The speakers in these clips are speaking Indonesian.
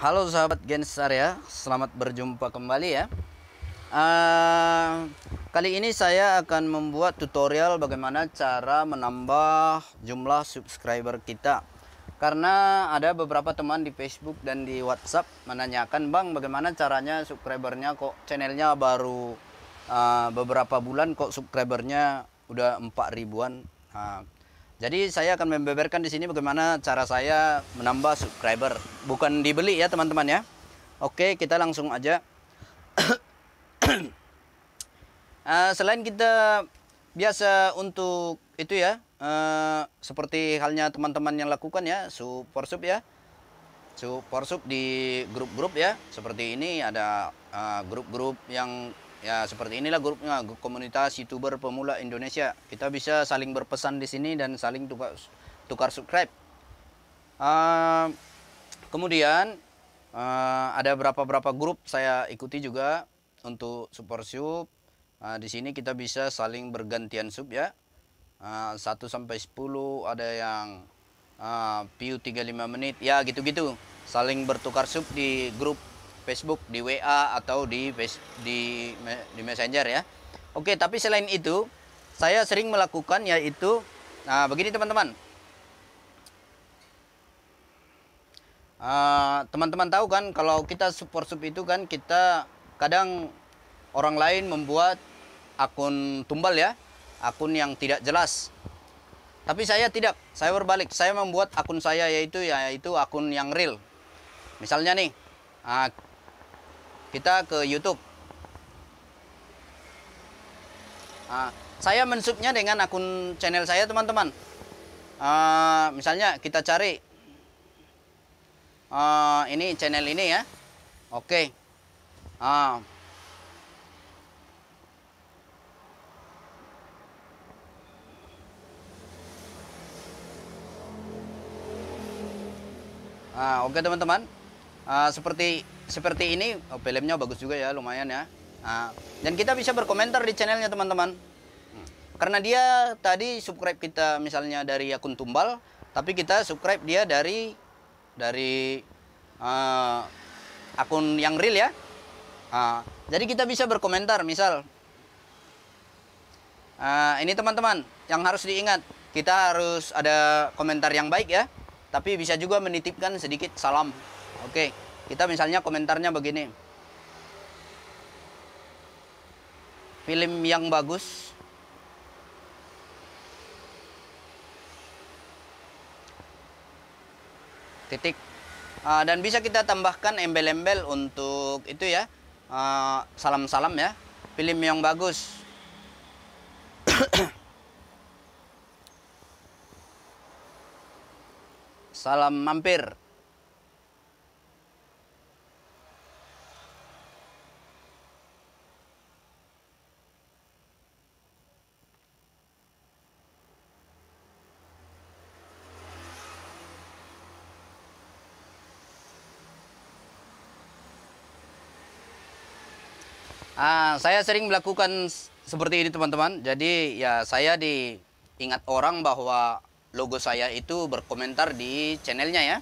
Halo sahabat Gens ya, selamat berjumpa kembali ya. Uh, kali ini saya akan membuat tutorial bagaimana cara menambah jumlah subscriber kita. Karena ada beberapa teman di Facebook dan di WhatsApp menanyakan, "Bang, bagaimana caranya subscribernya kok channelnya baru uh, beberapa bulan kok subscribernya udah empat ribuan?" Uh, jadi saya akan membeberkan di sini bagaimana cara saya menambah subscriber. Bukan dibeli ya teman-teman ya. Oke kita langsung aja. uh, selain kita biasa untuk itu ya. Uh, seperti halnya teman-teman yang lakukan ya. support sub ya. support sub di grup-grup ya. Seperti ini ada eh, grup-grup uh, grup -grup yang Ya, seperti inilah grupnya, komunitas YouTuber pemula Indonesia. Kita bisa saling berpesan di sini dan saling tukar, tukar subscribe. Uh, kemudian, uh, ada berapa-berapa grup saya ikuti juga untuk support sub. Uh, di sini kita bisa saling bergantian sub ya. Uh, 1 sampai sepuluh. ada yang uh, PU 35 menit. Ya, gitu-gitu. Saling bertukar sub di grup Facebook, di WA atau di di di Messenger ya. Oke, tapi selain itu saya sering melakukan yaitu nah begini teman-teman. teman ah, teman-teman tahu kan kalau kita support sub itu kan kita kadang orang lain membuat akun tumbal ya, akun yang tidak jelas. Tapi saya tidak, saya berbalik. Saya membuat akun saya yaitu yaitu akun yang real. Misalnya nih, uh, kita ke YouTube. Nah, saya mensubnya dengan akun channel saya teman-teman. Uh, misalnya kita cari uh, ini channel ini ya. Oke. Okay. Uh. Nah, ah, oke okay, teman-teman. Ah, seperti seperti ini oh, filmnya bagus juga ya lumayan ya nah, dan kita bisa berkomentar di channelnya teman-teman karena dia tadi subscribe kita misalnya dari akun tumbal tapi kita subscribe dia dari dari uh, akun yang real ya uh, jadi kita bisa berkomentar misal uh, ini teman-teman yang harus diingat kita harus ada komentar yang baik ya tapi bisa juga menitipkan sedikit salam Oke, kita misalnya komentarnya begini. Film yang bagus. Titik. Ah, dan bisa kita tambahkan embel-embel untuk itu ya. Ah, salam -salam ya. Film yang bagus. Salam mampir. Ah, saya sering melakukan seperti ini teman-teman. Jadi ya saya diingat orang bahwa logo saya itu berkomentar di channelnya ya.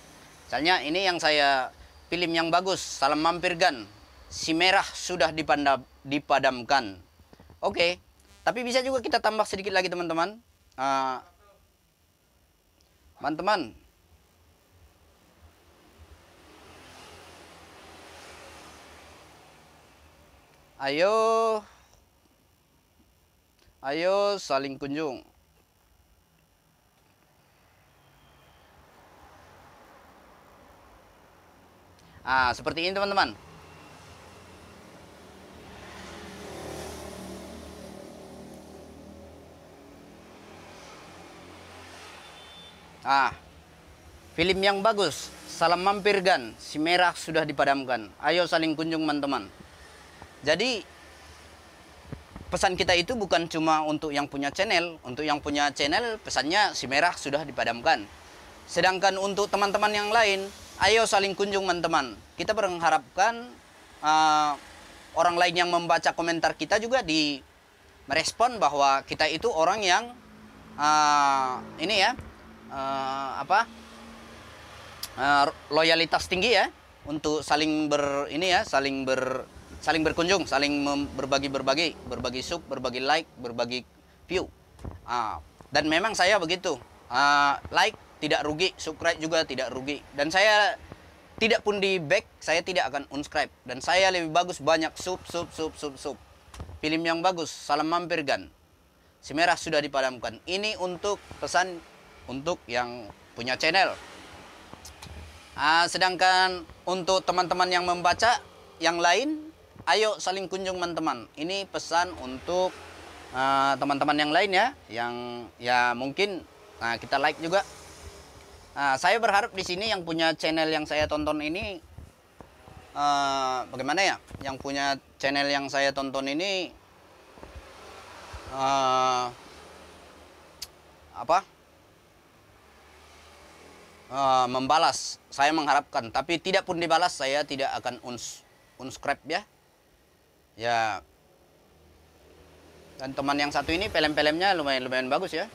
Misalnya ini yang saya film yang bagus, salam mampirkan. Si merah sudah dipandap, dipadamkan. Oke, okay. tapi bisa juga kita tambah sedikit lagi teman-teman. Ah, teman-teman, teman -teman, Ayo Ayo saling kunjung Ah, seperti ini teman-teman. Ah, film yang bagus. Salam mampir Gan, si merah sudah dipadamkan. Ayo saling kunjung teman-teman. Jadi pesan kita itu bukan cuma untuk yang punya channel, untuk yang punya channel pesannya si merah sudah dipadamkan. Sedangkan untuk teman-teman yang lain, ayo saling kunjung teman-teman. Kita berharapkan uh, orang lain yang membaca komentar kita juga di merespon bahwa kita itu orang yang uh, ini ya uh, apa uh, loyalitas tinggi ya untuk saling ber ini ya saling ber saling berkunjung, saling berbagi-berbagi, berbagi sub, berbagi like, berbagi view. Uh, dan memang saya begitu. Uh, like tidak rugi, subscribe juga tidak rugi. Dan saya tidak pun di back, saya tidak akan unscribe. Dan saya lebih bagus banyak sub, sub, sub, sub, sub. Film yang bagus, salam mampirkan. Si merah sudah dipadamkan. Ini untuk pesan untuk yang punya channel. Uh, sedangkan untuk teman-teman yang membaca, yang lain ayo saling kunjung teman. teman Ini pesan untuk eh, teman-teman uh, yang lain ya, yang ya mungkin nah, kita like juga. Nah, saya berharap di sini yang punya channel yang saya tonton ini, uh, bagaimana ya? Yang punya channel yang saya tonton ini, uh, apa? Uh, membalas. Saya mengharapkan, tapi tidak pun dibalas, saya tidak akan uns unscribe ya ya dan teman yang satu ini pelem-pelemnya lumayan lumayan bagus ya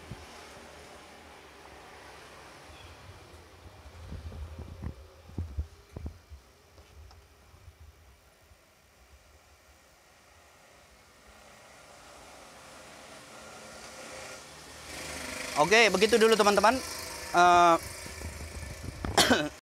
Oke, begitu dulu teman-teman. Eh,